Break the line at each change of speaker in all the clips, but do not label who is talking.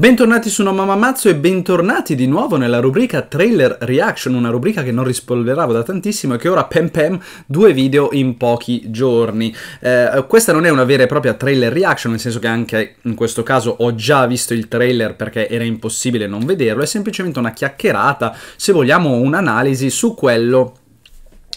Bentornati su No Mamma Mazzo e bentornati di nuovo nella rubrica Trailer Reaction, una rubrica che non rispolveravo da tantissimo e che ora pem pem due video in pochi giorni. Eh, questa non è una vera e propria trailer reaction, nel senso che anche in questo caso ho già visto il trailer perché era impossibile non vederlo, è semplicemente una chiacchierata, se vogliamo un'analisi su quello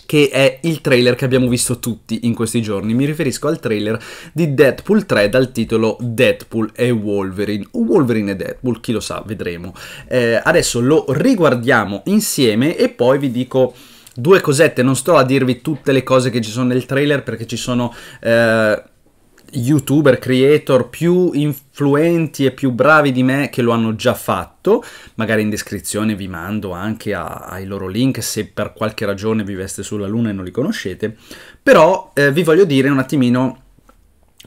che è il trailer che abbiamo visto tutti in questi giorni. Mi riferisco al trailer di Deadpool 3 dal titolo Deadpool e Wolverine. O Wolverine e Deadpool, chi lo sa, vedremo. Eh, adesso lo riguardiamo insieme e poi vi dico due cosette. Non sto a dirvi tutte le cose che ci sono nel trailer perché ci sono... Eh, youtuber, creator più influenti e più bravi di me che lo hanno già fatto. Magari in descrizione vi mando anche a, ai loro link se per qualche ragione viveste sulla Luna e non li conoscete. Però eh, vi voglio dire un attimino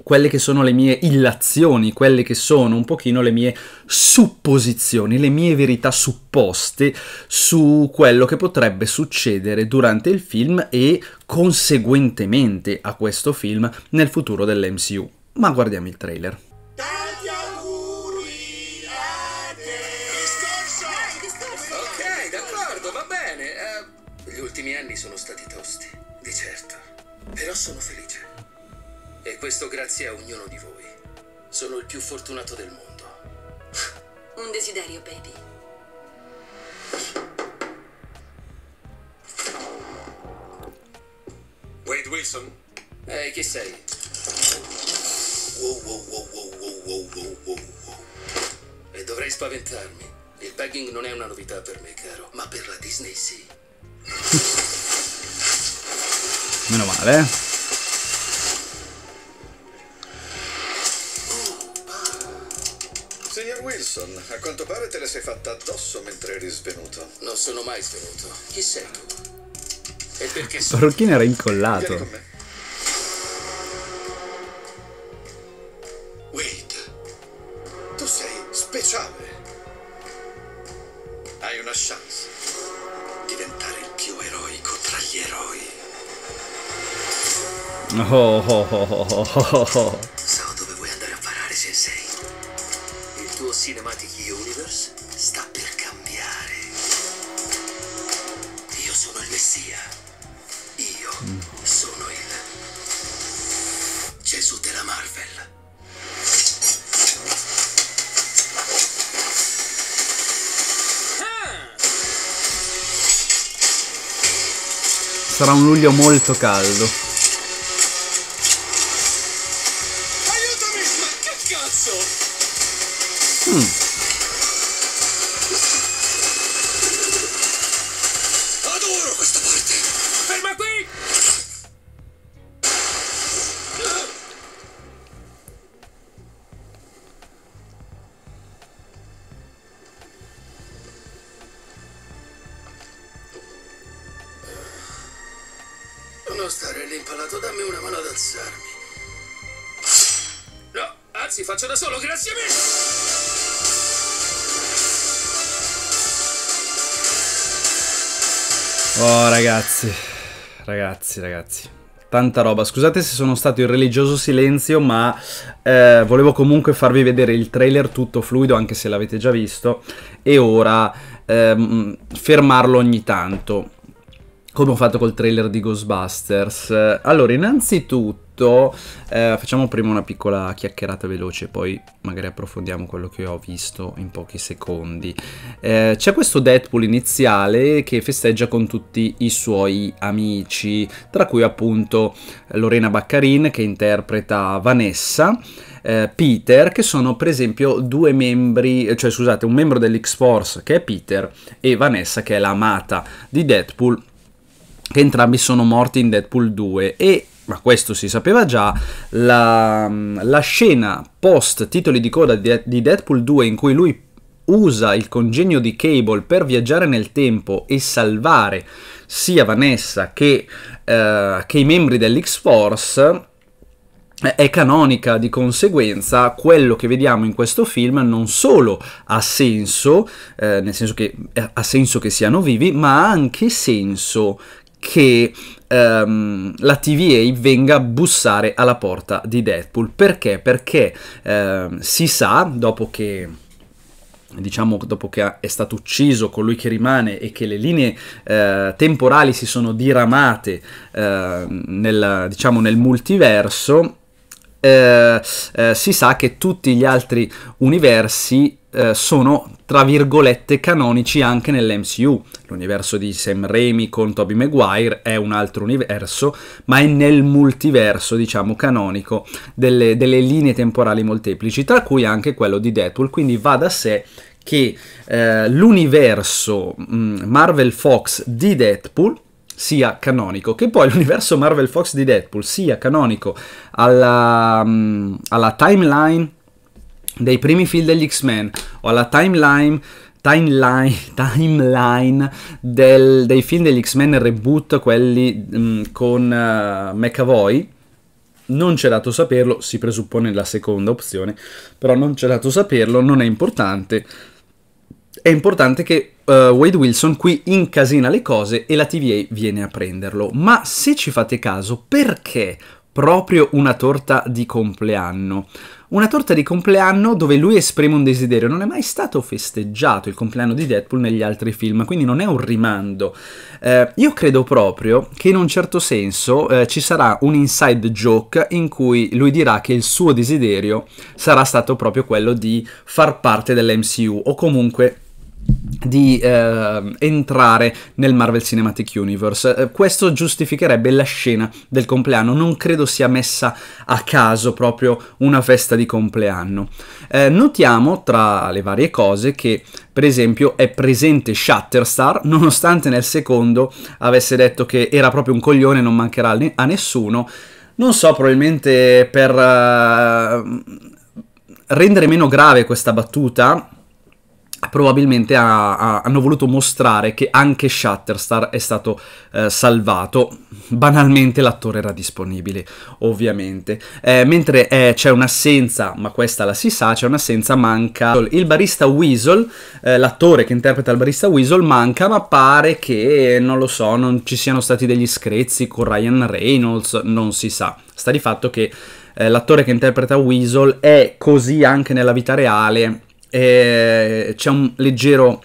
quelle che sono le mie illazioni, quelle che sono un pochino le mie supposizioni, le mie verità supposte su quello che potrebbe succedere durante il film e conseguentemente a questo film nel futuro dell'MCU. Ma guardiamo il trailer. Tanti auguri a te! Eh, discorso! Ok, d'accordo, va bene. Eh, gli ultimi anni sono stati tosti, di certo. Però sono felice. E questo grazie a ognuno di voi. Sono il più fortunato del mondo. Un desiderio, baby. Wade Wilson? Ehi, chi sei? Wow, wow, wow, wow, wow, wow, wow, wow. E eh, dovrei spaventarmi. Il bagging non è una novità per me, caro, ma per la Disney sì. Meno male, eh? Watson, a quanto pare te le sei fatta addosso mentre eri svenuto. Non sono mai svenuto. Chi sei tu? E perché sei? Parrucchino era incollato. Vieni Wade, tu sei speciale. Hai una chance. Diventare il più eroico tra gli eroi. Oh, oh, oh, oh, oh, oh. oh. sarà un luglio molto caldo. stare lì impalato, dammi una mano ad alzarmi. No, anzi, faccio da solo, grazie mille! Oh ragazzi, ragazzi, ragazzi, tanta roba. Scusate se sono stato in religioso silenzio, ma eh, volevo comunque farvi vedere il trailer tutto fluido, anche se l'avete già visto, e ora ehm, fermarlo ogni tanto come ho fatto col trailer di Ghostbusters. Allora, innanzitutto eh, facciamo prima una piccola chiacchierata veloce, poi magari approfondiamo quello che ho visto in pochi secondi. Eh, c'è questo Deadpool iniziale che festeggia con tutti i suoi amici, tra cui appunto Lorena Baccarin che interpreta Vanessa. Eh, Peter, che sono per esempio due membri, cioè scusate, un membro dell'X-Force che è Peter e Vanessa che è l'amata di Deadpool che entrambi sono morti in Deadpool 2 e ma questo si sapeva già, la, la scena post titoli di coda di, Deadpool 2 in cui lui usa il congegno di Cable per viaggiare nel tempo e salvare sia Vanessa che, eh, che i membri dell'X-Force eh, è canonica, di conseguenza quello che vediamo in questo film non solo ha senso, eh, nel senso che eh, ha senso che siano vivi, ma ha anche senso che um, la TVA venga a bussare alla porta di Deadpool. Perché? Perché uh, si sa, dopo che diciamo dopo che è stato ucciso colui che rimane e che le linee eh, temporali si sono diramate eh, nel, diciamo, nel multiverso, eh, eh, si sa che tutti gli altri universi eh, sono tra virgolette canonici anche nell'MCU. L'universo di Sam Raimi con Tobey Maguire è un altro universo, ma è nel multiverso, diciamo, canonico delle, delle linee temporali molteplici, tra cui anche quello di Deadpool, quindi va da sé che eh, l'universo mh, mm, Marvel Fox di Deadpool sia canonico, che poi l'universo Marvel Fox di Deadpool sia canonico alla, mh, mm, alla timeline dei primi film degli X-Men o alla timeline timeline, timeline del, dei film degli X-Men reboot, quelli mh, mm, con uh, McAvoy. Non c'è dato saperlo, si presuppone la seconda opzione, però non c'è dato saperlo, non è importante. È importante che uh, Wade Wilson qui incasina le cose e la TVA viene a prenderlo. Ma se ci fate caso, perché proprio una torta di compleanno? una torta di compleanno dove lui esprime un desiderio. Non è mai stato festeggiato il compleanno di Deadpool negli altri film, quindi non è un rimando. Eh, io credo proprio che in un certo senso eh, ci sarà un inside joke in cui lui dirà che il suo desiderio sarà stato proprio quello di far parte dell'MCU o comunque di eh, entrare nel Marvel Cinematic Universe. Eh, questo giustificherebbe la scena del compleanno, non credo sia messa a caso proprio una festa di compleanno. Eh, notiamo tra le varie cose che per esempio è presente Shatterstar, nonostante nel secondo avesse detto che era proprio un coglione, non mancherà a nessuno. Non so, probabilmente per ehm, rendere meno grave questa battuta, probabilmente ha, ha, hanno voluto mostrare che anche Shatterstar è stato eh, salvato. Banalmente l'attore era disponibile, ovviamente. Eh, mentre eh, c'è un'assenza, ma questa la si sa, c'è un'assenza, manca il barista Weasel, eh, l'attore che interpreta il barista Weasel manca, ma pare che, non lo so, non ci siano stati degli screzzi con Ryan Reynolds, non si sa. Sta di fatto che eh, l'attore che interpreta Weasel è così anche nella vita reale eh, c'è un leggero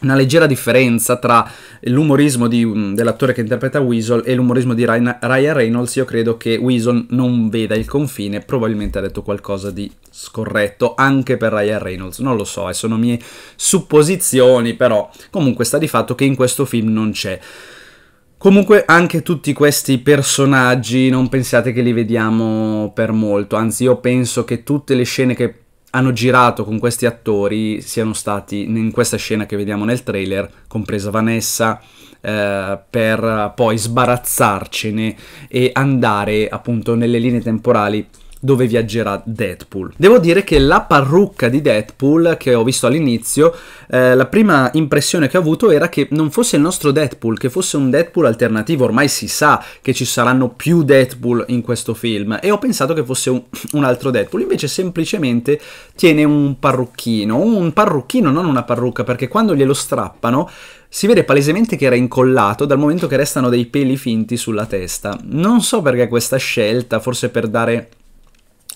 una leggera differenza tra l'umorismo mm, dell'attore che interpreta Weasel e l'umorismo di Ryan, Ryan, Reynolds. Io credo che Weasel non veda il confine, probabilmente ha detto qualcosa di scorretto anche per Ryan Reynolds. Non lo so, eh, sono mie supposizioni, però comunque sta di fatto che in questo film non c'è. Comunque anche tutti questi personaggi non pensiate che li vediamo per molto, anzi io penso che tutte le scene che hanno girato con questi attori siano stati in questa scena che vediamo nel trailer, compresa Vanessa, eh, per poi sbarazzarcene e andare appunto nelle linee temporali dove viaggerà Deadpool. Devo dire che la parrucca di Deadpool che ho visto all'inizio, eh, la prima impressione che ho avuto era che non fosse il nostro Deadpool, che fosse un Deadpool alternativo, ormai si sa che ci saranno più Deadpool in questo film e ho pensato che fosse un, un altro Deadpool, invece semplicemente tiene un parrucchino, un parrucchino non una parrucca perché quando glielo strappano si vede palesemente che era incollato dal momento che restano dei peli finti sulla testa. Non so perché questa scelta, forse per dare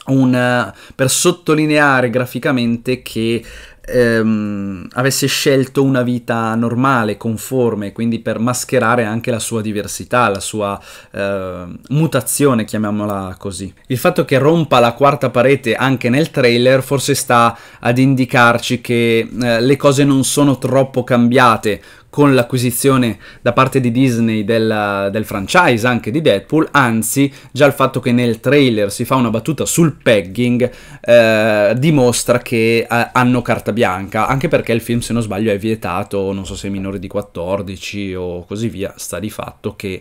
un, eh, per sottolineare graficamente che ehm, avesse scelto una vita normale, conforme, quindi per mascherare anche la sua diversità, la sua eh, mutazione, chiamiamola così. Il fatto che rompa la quarta parete anche nel trailer forse sta ad indicarci che eh, le cose non sono troppo cambiate con l'acquisizione da parte di Disney del, del, franchise anche di Deadpool, anzi già il fatto che nel trailer si fa una battuta sul pegging eh, dimostra che eh, hanno carta bianca, anche perché il film se non sbaglio è vietato, non so se minore di 14 o così via, sta di fatto che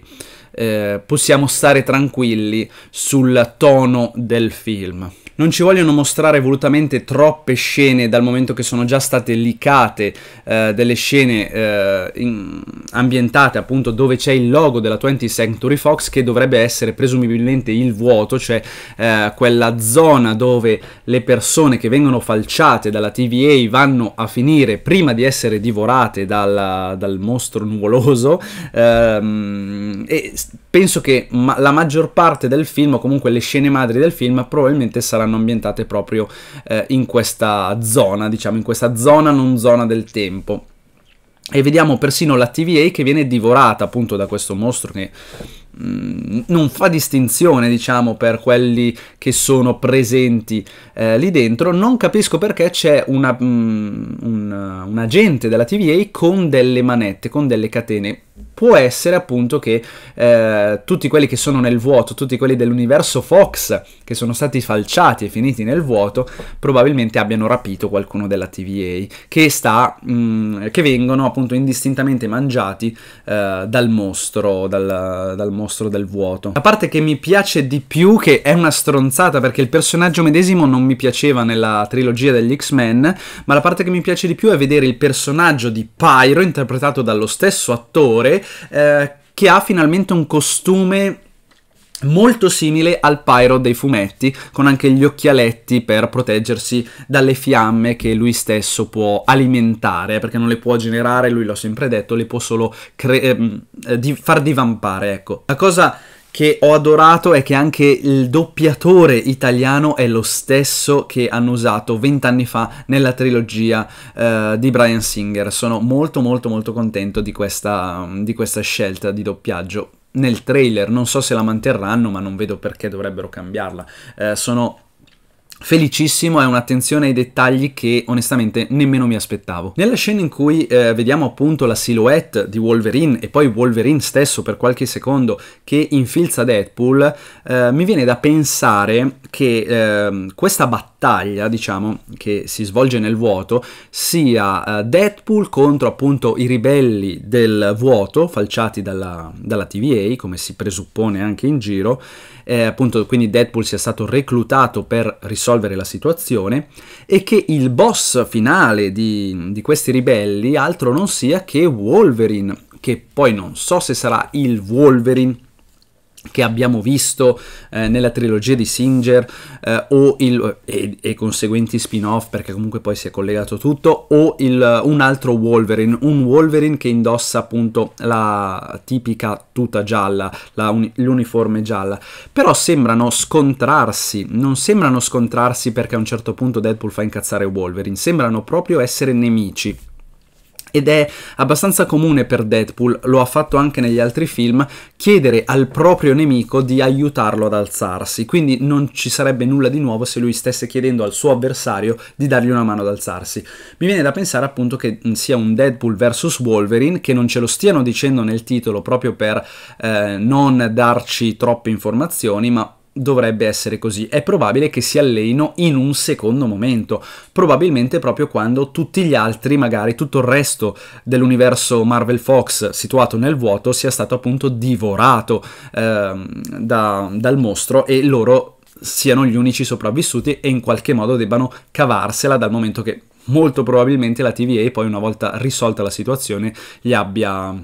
eh, possiamo stare tranquilli sul tono del film non ci vogliono mostrare volutamente troppe scene dal momento che sono già state licate eh, delle scene eh, in, ambientate appunto dove c'è il logo della 20th Century Fox che dovrebbe essere presumibilmente il vuoto, cioè eh, quella zona dove le persone che vengono falciate dalla TVA vanno a finire prima di essere divorate dal, dal mostro nuvoloso ehm, e penso che ma la maggior parte del film o comunque le scene madri del film probabilmente saranno saranno ambientate proprio eh, in questa zona, diciamo in questa zona non zona del tempo. E vediamo persino la TVA che viene divorata appunto da questo mostro che Mm, non fa distinzione, diciamo, per quelli che sono presenti eh, lì dentro. Non capisco perché c'è una, mh, mm, un, eh, un, agente della TVA con delle manette, con delle catene. Può essere appunto che eh, tutti quelli che sono nel vuoto, tutti quelli dell'universo Fox che sono stati falciati e finiti nel vuoto, probabilmente abbiano rapito qualcuno della TVA che, sta, mh, mm, che vengono appunto indistintamente mangiati eh, dal mostro, dal, dal mostro mostro del vuoto. La parte che mi piace di più, che è una stronzata perché il personaggio medesimo non mi piaceva nella trilogia degli X-Men, ma la parte che mi piace di più è vedere il personaggio di Pyro interpretato dallo stesso attore eh, che ha finalmente un costume molto simile al Pyro dei fumetti, con anche gli occhialetti per proteggersi dalle fiamme che lui stesso può alimentare, perché non le può generare, lui l'ho sempre detto, le può solo ehm, eh, di far divampare, ecco. La cosa che ho adorato è che anche il doppiatore italiano è lo stesso che hanno usato vent'anni fa nella trilogia uh, di Brian Singer. Sono molto molto molto contento di questa, di questa scelta di doppiaggio nel trailer, non so se la manterranno, ma non vedo perché dovrebbero cambiarla. Eh, sono felicissimo, è un'attenzione ai dettagli che onestamente nemmeno mi aspettavo. Nella scena in cui eh, vediamo appunto la silhouette di Wolverine e poi Wolverine stesso per qualche secondo che infilza Deadpool, eh, mi viene da pensare che eh, questa battaglia, diciamo, che si svolge nel vuoto, sia eh, Deadpool contro appunto i ribelli del vuoto, falciati dalla, dalla TVA, come si presuppone anche in giro, eh, appunto quindi Deadpool sia stato reclutato per risolvere la situazione e che il boss finale di, di questi ribelli altro non sia che Wolverine, che poi non so se sarà il Wolverine che abbiamo visto eh, nella trilogia di Singer eh, il, e, e, conseguenti spin-off perché comunque poi si è collegato tutto o il, un altro Wolverine, un Wolverine che indossa appunto la tipica tuta gialla, l'uniforme gialla, però sembrano scontrarsi, non sembrano scontrarsi perché a un certo punto Deadpool fa incazzare Wolverine, sembrano proprio essere nemici ed è abbastanza comune per Deadpool, lo ha fatto anche negli altri film, chiedere al proprio nemico di aiutarlo ad alzarsi, quindi non ci sarebbe nulla di nuovo se lui stesse chiedendo al suo avversario di dargli una mano ad alzarsi. Mi viene da pensare appunto che mm, sia un Deadpool vs Wolverine, che non ce lo stiano dicendo nel titolo proprio per eh, non darci troppe informazioni, ma dovrebbe essere così. È probabile che si alleino in un secondo momento, probabilmente proprio quando tutti gli altri, magari tutto il resto dell'universo Marvel Fox situato nel vuoto, sia stato appunto divorato eh, da, dal mostro e loro siano gli unici sopravvissuti e in qualche modo debbano cavarsela dal momento che molto probabilmente la TVA poi una volta risolta la situazione li abbia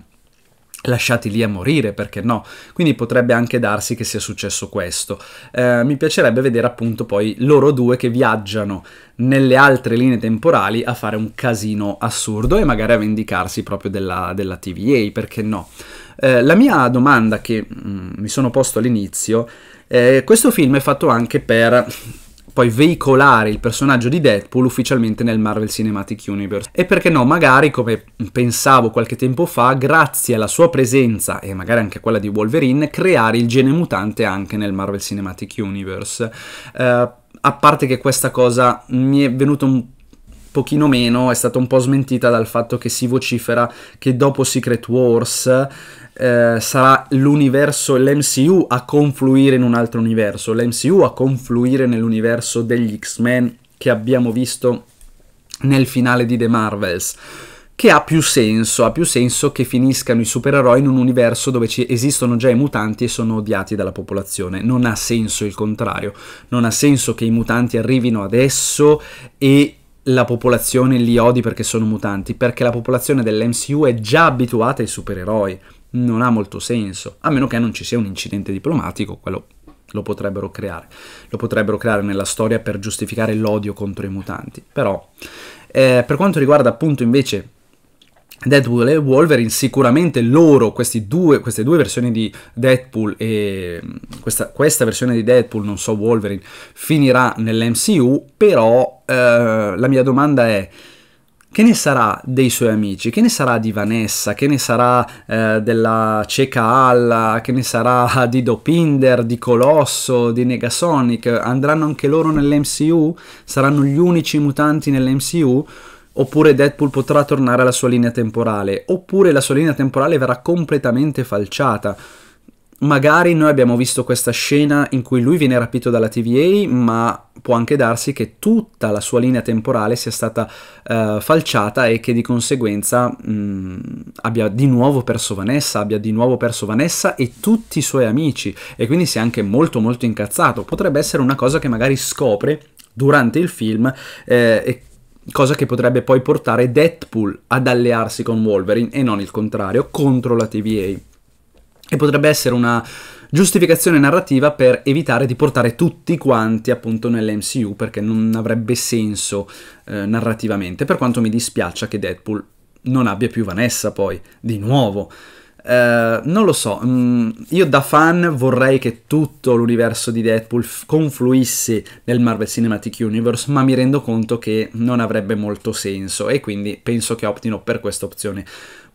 lasciati lì a morire, perché no? Quindi potrebbe anche darsi che sia successo questo. Eh, mi piacerebbe vedere appunto poi loro due che viaggiano nelle altre linee temporali a fare un casino assurdo e magari a vendicarsi proprio della, della TVA, perché no? Eh, la mia domanda che mh, mm, mi sono posto all'inizio, eh, questo film è fatto anche per poi veicolare il personaggio di Deadpool ufficialmente nel Marvel Cinematic Universe. E perché no, magari come pensavo qualche tempo fa, grazie alla sua presenza e magari anche quella di Wolverine, creare il gene mutante anche nel Marvel Cinematic Universe. Uh, a parte che questa cosa mi è venuta un po' pochino meno è stata un po' smentita dal fatto che si vocifera che dopo Secret Wars eh, sarà l'universo, l'MCU a confluire in un altro universo, l'MCU a confluire nell'universo degli X-Men che abbiamo visto nel finale di The Marvels che ha più senso, ha più senso che finiscano i supereroi in un universo dove esistono già i mutanti e sono odiati dalla popolazione. Non ha senso il contrario, non ha senso che i mutanti arrivino adesso e la popolazione li odi perché sono mutanti, perché la popolazione dell'MCU è già abituata ai supereroi, non ha molto senso, a meno che non ci sia un incidente diplomatico, quello lo potrebbero creare, lo potrebbero creare nella storia per giustificare l'odio contro i mutanti, però eh, per quanto riguarda appunto invece Deadpool e Wolverine, sicuramente loro, due, queste due versioni di Deadpool e mm, questa, questa, versione di Deadpool, non so Wolverine, finirà nell'MCU, però eh, la mia domanda è, che ne sarà dei suoi amici? Che ne sarà di Vanessa? Che ne sarà eh, della cieca Alla? Che ne sarà di Dopinder, di Colosso, di Negasonic? Andranno anche loro nell'MCU? Saranno gli unici mutanti nell'MCU? oppure Deadpool potrà tornare alla sua linea temporale, oppure la sua linea temporale verrà completamente falciata. Magari noi abbiamo visto questa scena in cui lui viene rapito dalla TVA, ma può anche darsi che tutta la sua linea temporale sia stata uh, falciata e che di conseguenza mh, mm, abbia di nuovo perso Vanessa, abbia di nuovo perso Vanessa e tutti i suoi amici e quindi sia anche molto molto incazzato. Potrebbe essere una cosa che magari scopre durante il film eh, e cosa che potrebbe poi portare Deadpool ad allearsi con Wolverine e non il contrario contro la TVA. E potrebbe essere una giustificazione narrativa per evitare di portare tutti quanti appunto nell'MCU perché non avrebbe senso eh, narrativamente, per quanto mi dispiaccia che Deadpool non abbia più Vanessa poi, di nuovo. Eh, non lo so, mm, io da fan vorrei che tutto l'universo di Deadpool confluisse nel Marvel Cinematic Universe, ma mi rendo conto che non avrebbe molto senso e quindi penso che optino per questa opzione.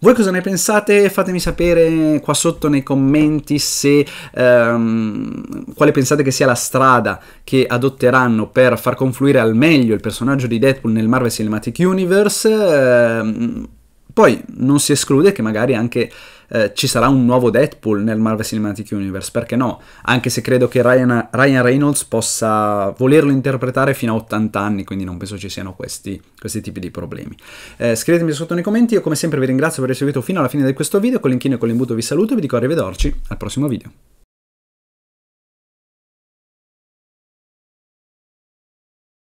Voi cosa ne pensate? Fatemi sapere qua sotto nei commenti se um, quale pensate che sia la strada che adotteranno per far confluire al meglio il personaggio di Deadpool nel Marvel Cinematic Universe. Uh, poi non si esclude che magari anche eh, ci sarà un nuovo Deadpool nel Marvel Cinematic Universe, perché no? Anche se credo che Ryan, Ryan Reynolds possa volerlo interpretare fino a 80 anni, quindi non penso ci siano questi, questi tipi di problemi. Eh, scrivetemi sotto nei commenti, io come sempre vi ringrazio per aver seguito fino alla fine di questo video, con l'inchino e con l'imbuto vi saluto e vi dico arrivederci al prossimo video.